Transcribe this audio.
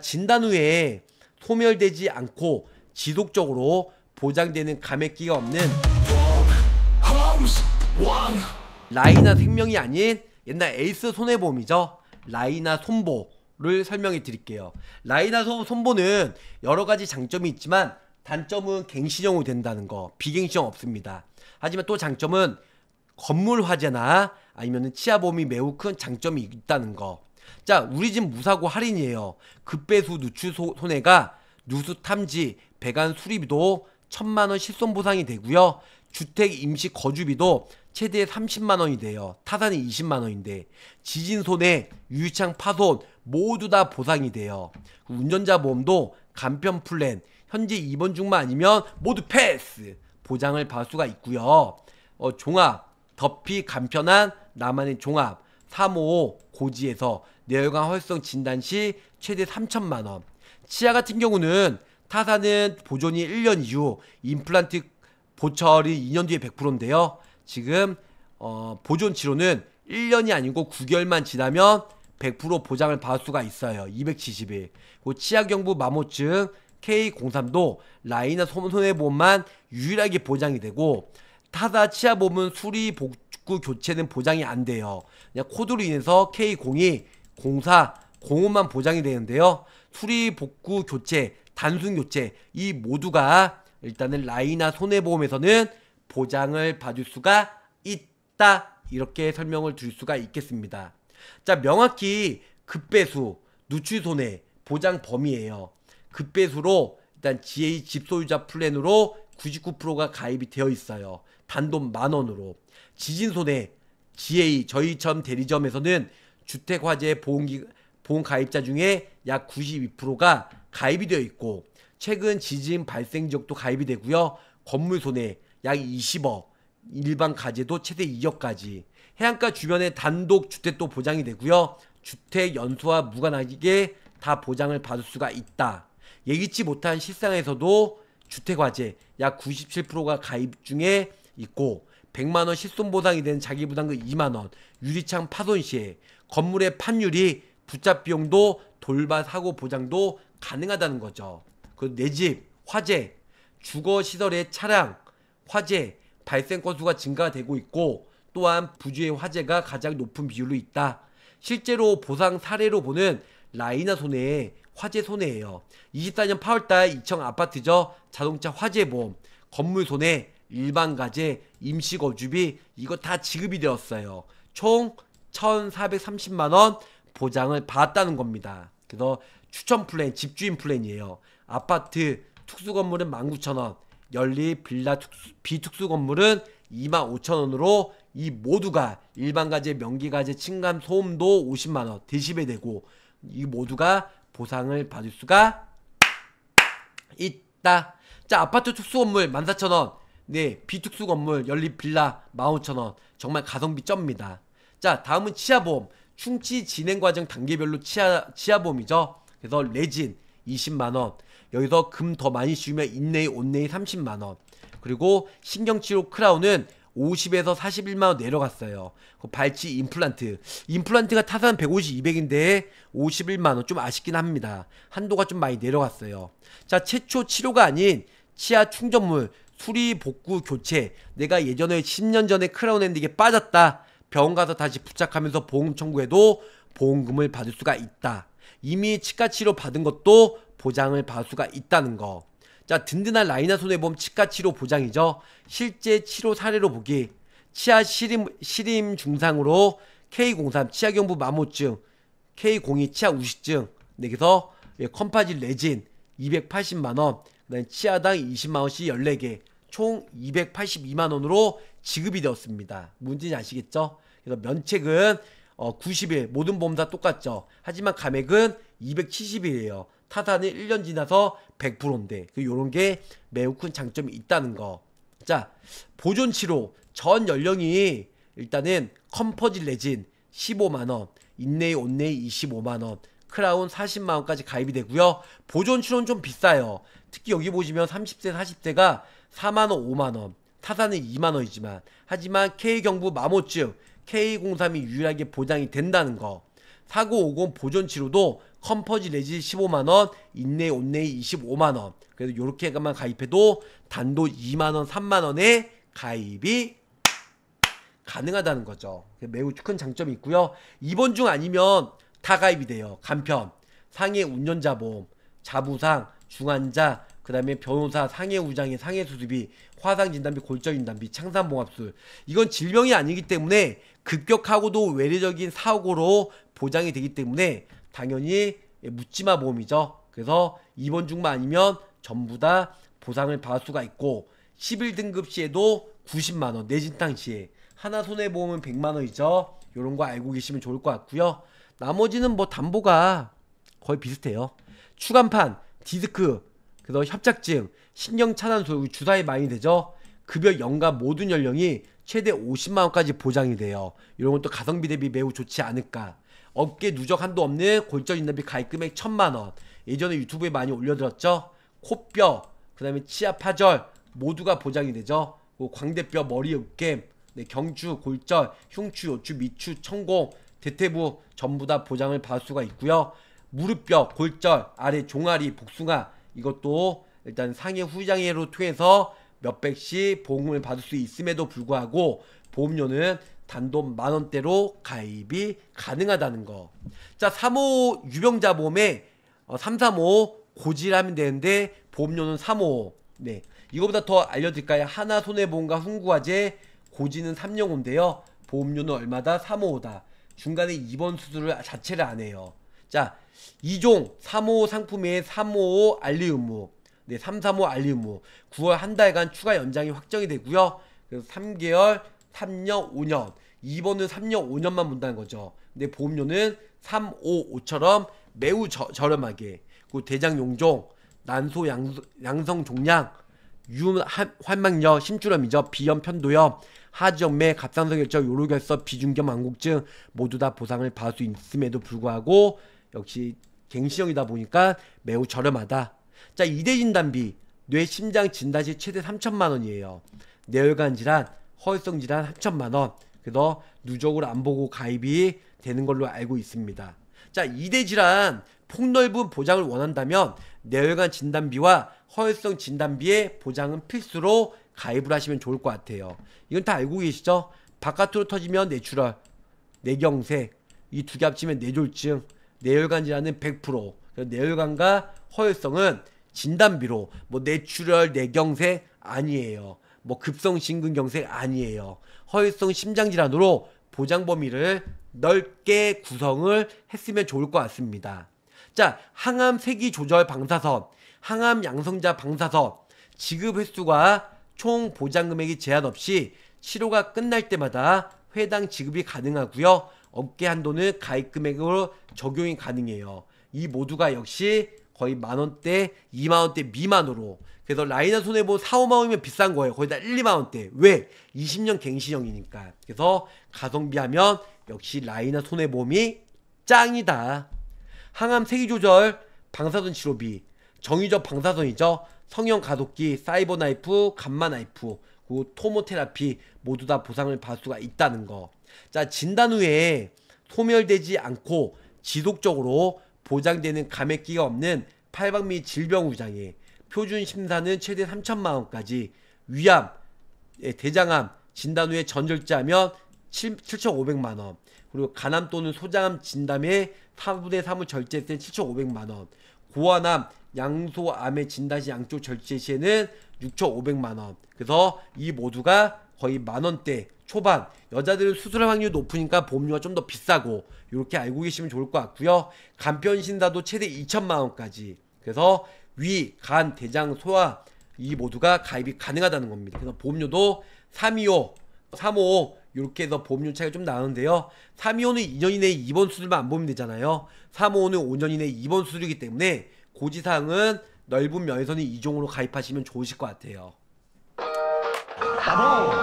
진단 후에 소멸되지 않고 지속적으로 보장되는 감액기가 없는 라이나 생명이 아닌 옛날 에이스 손해보험이죠. 라이나 손보를 설명해 드릴게요. 라이나 손보는 여러 가지 장점이 있지만 단점은 갱신형으로 된다는 거. 비갱신형 없습니다. 하지만 또 장점은 건물 화재나 아니면 치아보험이 매우 큰 장점이 있다는 거. 자, 우리 집 무사고 할인이에요. 급배수 누출 손해가 누수 탐지, 배관 수리비도 천만 원 실손 보상이 되고요. 주택 임시 거주비도 최대 30만 원이 돼요. 타산이 20만 원인데 지진 손해, 유유창 파손 모두 다 보상이 돼요. 운전자 보험도 간편 플랜 현재 입원 중만 아니면 모두 패스 보장을 받을 수가 있고요. 어, 종합 더피 간편한 나만의 종합 355 고지에서 뇌혈관 활성 진단 시 최대 3천만 원. 치아 같은 경우는 타사는 보존이 1년 이후, 임플란트 보철이 2년 뒤에 100%인데요. 지금 어, 보존 치료는 1년이 아니고 9개월만 지나면 100% 보장을 받을 수가 있어요. 270일. 치아경부 마모증 K03도 라이나 손해보험만 유일하게 보장이 되고 타사 치아보험은 수리 복, 축구 교체는 보장이 안 돼요. 그냥 코드로 인해서 K02, 04, 05만 보장이 되는데요. 수리, 복구, 교체, 단순 교체 이 모두가 일단은 라이나 손해보험에서는 보장을 받을 수가 있다. 이렇게 설명을 드릴 수가 있겠습니다. 자, 명확히 급배수, 누출 손해, 보장 범위예요. 급배수로 일단 GA 집소유자 플랜으로 99%가 가입이 되어 있어요. 단돈 만 원으로. 지진손해 GA 저희처럼 대리점에서는 주택화재 보험기, 보험 가입자 중에 약 92%가 가입이 되어 있고 최근 지진 발생 지역도 가입이 되고요. 건물 손해 약 20억, 일반 가재도 최대 2억까지. 해안가 주변에 단독 주택도 보장이 되고요. 주택 연수와 무관하게 다 보장을 받을 수가 있다. 예기치 못한 실상에서도 주택과세 약 97%가 가입 중에 있고 100만 원 실손 보상이 된 자기 부담금 2만 원, 유리창 파손 시에 건물의 판유리, 부착 비용도 돌발 사고 보장도 가능하다는 거죠. 내 그 집, 화재, 주거 시설의 차량, 화재 발생 건수가 증가되고 있고 또한 부주의 화재가 가장 높은 비율로 있다. 실제로 보상 사례로 보는 라이나 손해의 화재 손해예요. 24년 8월달 2층 아파트죠. 자동차 화재 보험, 건물 손해, 일반 가재, 임시 거주비 이거 다 지급이 되었어요. 총 1,430만 원 보장을 받았다는 겁니다. 그래서 추천 플랜, 집주인 플랜이에요. 아파트, 특수 건물은 19,000원, 연립, 빌라, 특수, 비특수 건물은 25,000원으로 이 모두가 일반 가재, 명기 가재, 층간 소음도 50만 원, 대시배 되고 이 모두가 보상을 받을 수가 있다. 자, 아파트 특수 건물 14,000원. 네, 비특수 건물 연립 빌라 15,000원. 정말 가성비 쩝니다. 자, 다음은 치아보험. 충치 진행 과정 단계별로 치아 치아보험이죠. 그래서 레진 20만 원. 여기서 금 더 많이 씌우면 인내의온내의 30만 원. 그리고 신경치료 크라운은 50에서 41만원 내려갔어요. 그 발치 임플란트. 임플란트가 타산 150, 200인데 51만원 좀 아쉽긴 합니다. 한도가 좀 많이 내려갔어요. 자, 최초 치료가 아닌 치아 충전물, 수리, 복구, 교체. 내가 예전에 10년 전에 크라운 핸딩에 빠졌다. 병원 가서 다시 부착하면서 보험 청구해도 보험금을 받을 수가 있다. 이미 치과 치료 받은 것도 보장을 받을 수가 있다는 거. 자, 든든한 라이나 손해보험 치과 치료 보장이죠. 실제 치료 사례로 보기. 치아 시림, 시림 중상으로 K03 치아경부 마모증, K02 치아 우시증, 네, 그래서 예, 컴파질 레진 280만원, 그다음 에 치아당 20만원씩 14개, 총 282만원으로 지급이 되었습니다. 문제는 아시겠죠? 그래서 면책은 어, 90일, 모든 보험 다 똑같죠. 하지만 감액은 270일이에요. 타산이 1년 지나서 100%인데 그 요런 게 매우 큰 장점이 있다는 거. 자, 보존 치료 전 연령이 일단은 컴퍼질 레진 15만원, 인내이 온내이 25만원, 크라운 40만원까지 가입이 되고요 보존 치료는 좀 비싸요. 특히 여기 보시면 30세, 40세가 4만원, 5만원, 타산은 2만원이지만, 하지만 K경부 마모증, K032 유일하게 보장이 된다는 거. 사고 오공 보존 치료도 컴퍼지 레지 15만원, 인내 온내이 25만원. 그래서 요렇게만 가입해도 단도 2만원, 3만원에 가입이 가능하다는 거죠. 매우 큰 장점이 있고요. 이번 중 아니면 타 가입이 돼요. 간편, 상해 운전자 보험, 자부상, 중환자, 그 다음에 변호사, 상해 우장의 상해 수술비, 화상 진단비, 골절 진단비, 창산봉합술. 이건 질병이 아니기 때문에 급격하고도 외래적인 사고로 보장이 되기 때문에 당연히 묻지마 보험이죠. 그래서 이번 중만 아니면 전부 다 보상을 받을 수가 있고 11등급 시에도 90만원 내진탕 시에 하나 손해보험은 100만원이죠. 이런 거 알고 계시면 좋을 것 같고요. 나머지는 뭐 담보가 거의 비슷해요. 추간판, 디스크, 그래서 협착증, 신경차단 소유 주사에 많이 되죠. 급여 연간 모든 연령이 최대 50만 원까지 보장이 돼요. 이런 것도 가성비 대비 매우 좋지 않을까. 업계 누적 한도 없는 골절 인건비 가입 금액 1천만 원. 예전에 유튜브에 많이 올려드렸죠. 코뼈, 그다음에 치아 파절 모두가 보장이 되죠. 광대뼈, 머리 으깸, 네, 경추, 골절, 흉추, 요추, 미추, 천공, 대퇴부 전부 다 보장을 받을 수가 있고요. 무릎뼈, 골절, 아래 종아리, 복숭아 이것도 일단 상해 후장해로 통해서 몇백씩 보험을 받을 수 있음에도 불구하고 보험료는 단돈 만원대로 가입이 가능하다는 거. 자, 3호 유병자 보험에 어, 335고지를하면 되는데 보험료는 3 5. 네. 이거보다 더 알려드릴까요? 하나 손해보험과 훈구화재 고지는 305인데요. 보험료는 얼마다? 355다. 중간에 입원 수술을 자체를 안 해요. 자, 2종 355 상품의 355 알리 의무. 네, 335 알리움무 9월 한 달간 추가 연장이 확정이 되고요. 그래서 3개월, 3년, 5년. 2번은 3년, 5년만 문다는 거죠. 근데 보험료는 3, 5, 5처럼 매우 저, 저렴하게 그 대장 용종, 난소 양, 양성 종양, 유환망염 심줄염이죠. 비염, 편도염, 하지염매, 갑상선 결절, 요로결석, 비중경, 망곡증 모두 다 보상을 받을 수 있음에도 불구하고 역시 갱신형이다 보니까 매우 저렴하다. 자, 이대 진단비. 뇌 심장 진단시 최대 3천만 원이에요. 뇌혈관 질환, 허혈성 질환 3천만 원. 그래서 누적으로 안 보고 가입이 되는 걸로 알고 있습니다. 자, 이대 질환 폭넓은 보장을 원한다면 뇌혈관 진단비와 허혈성 진단비의 보장은 필수로 가입을 하시면 좋을 것 같아요. 이건 다 알고 계시죠? 바깥으로 터지면 뇌출혈, 뇌경색, 이 두 개 합치면 뇌졸중, 뇌혈관 질환은 100%, 뇌혈관과 허혈성은 진단비로 뭐 뇌출혈, 뇌경색 아니에요. 뭐 급성 심근경색 아니에요. 허혈성 심장 질환으로 보장 범위를 넓게 구성을 했으면 좋을 것 같습니다. 자, 항암 세기 조절 방사선, 항암 양성자 방사선 지급 횟수가 총 보장 금액이 제한 없이 치료가 끝날 때마다 회당 지급이 가능하고요. 업계 한도는 가입 금액으로 적용이 가능해요. 이 모두가 역시 거의 만원대, 2만원대 미만으로 그래서 라이너 손해보험 4, 5만원이면 비싼 거예요. 거의 다 1, 2만원대. 왜? 20년 갱신형이니까. 그래서 가성비 하면 역시 라이너 손해보험이 짱이다. 항암 세기조절, 방사선 치료비, 정의적 방사선이죠. 성형 가독기, 사이버 나이프, 감마 나이프, 그리고 토모테라피 모두 다 보상을 받을 수가 있다는 거. 자, 진단 후에 소멸되지 않고 지속적으로 보장되는 감액기가 없는 팔방 미 질병 후장에 표준 심사는 최대 3천만 원까지, 위암, 예, 대장암 진단 후에 전절제하면 7, 7,500만 원, 그리고 간암 또는 소장암 진단에 4분의 3을 절제했을 때 7,500만 원, 고환암, 양소암의 진단 시 양쪽 절제 시에는 6,500만 원. 그래서 이 모두가 거의 만 원대 초반 여자들은 수술 확률이 높으니까 보험료가 좀 더 비싸고 이렇게 알고 계시면 좋을 것 같고요. 간편 신사도 최대 2천만 원까지. 그래서 위, 간, 대장, 소화 이 모두가 가입이 가능하다는 겁니다. 그래서 보험료도 325, 355 이렇게 해서 보험료 차이가 좀 나는데요. 325는 2년 이내에 입원 수술만 안 보면 되잖아요. 355는 5년 이내에 입원 수술이기 때문에 고지사항은 넓은 면에서는 이종으로 가입하시면 좋으실 것 같아요. 바로